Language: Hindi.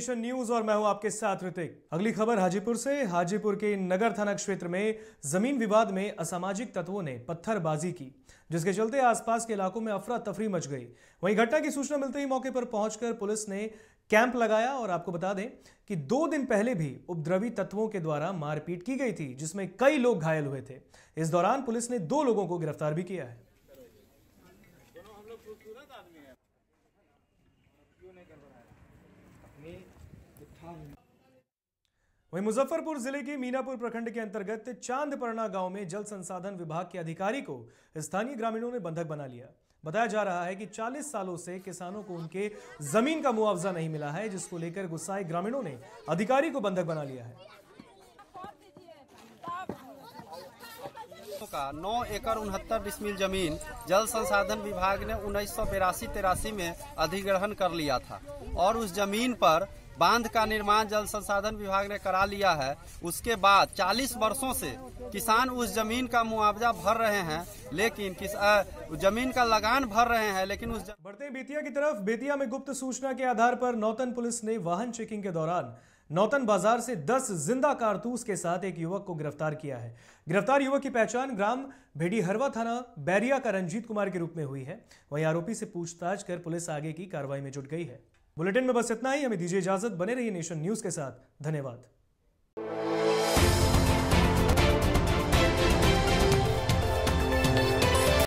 नेशन न्यूज और मैं हूं आपके साथ ऋतिक अगली खबर हाजीपुर से हाजीपुर के नगर थाना क्षेत्र में जमीन विवाद में असामाजिक तत्वों ने पत्थरबाजी की जिसके चलते आसपास के इलाकों में अफरा तफरी मच गई वहीं घटना की सूचना मिलते ही मौके पर पहुंचकर पुलिस ने कैंप लगाया और आपको बता दें कि दो दिन पहले भी उपद्रवी तत्वों के द्वारा मारपीट की गई थी जिसमें कई लोग घायल हुए थे इस दौरान पुलिस ने दो लोगों को गिरफ्तार भी किया है खूबसूरत वहीं मुजफ्फरपुर जिले के मीनापुर प्रखंड के अंतर्गत चांदपरना गांव में जल संसाधन विभाग के अधिकारी को स्थानीय ग्रामीणों ने बंधक बना लिया बताया जा रहा है कि 40 सालों से किसानों को उनके जमीन का मुआवजा नहीं मिला है जिसको लेकर गुस्साए ग्रामीणों ने अधिकारी को बंधक बना लिया है का नौ एकड़ उनहत्तर डिस्मिल जमीन जल संसाधन विभाग ने उन्नीस सौ में अधिग्रहण कर लिया था और उस जमीन पर बांध का निर्माण जल संसाधन विभाग ने करा लिया है उसके बाद 40 वर्षों से किसान उस जमीन का मुआवजा भर रहे हैं लेकिन किस जमीन का लगान भर रहे हैं लेकिन उस बढ़ते बेतिया की तरफ बेतिया में गुप्त सूचना के आधार पर नौतन पुलिस ने वाहन चेकिंग के दौरान नौतन बाजार से 10 जिंदा कारतूस के साथ एक युवक को गिरफ्तार किया है गिरफ्तार युवक की पहचान ग्राम भेड़ी हरवा थाना बैरिया का रंजीत कुमार के रूप में हुई है वहीं आरोपी से पूछताछ कर पुलिस आगे की कार्रवाई में जुट गई है बुलेटिन में बस इतना ही हमें दीजिए इजाजत बने रहिए नेशन न्यूज के साथ धन्यवाद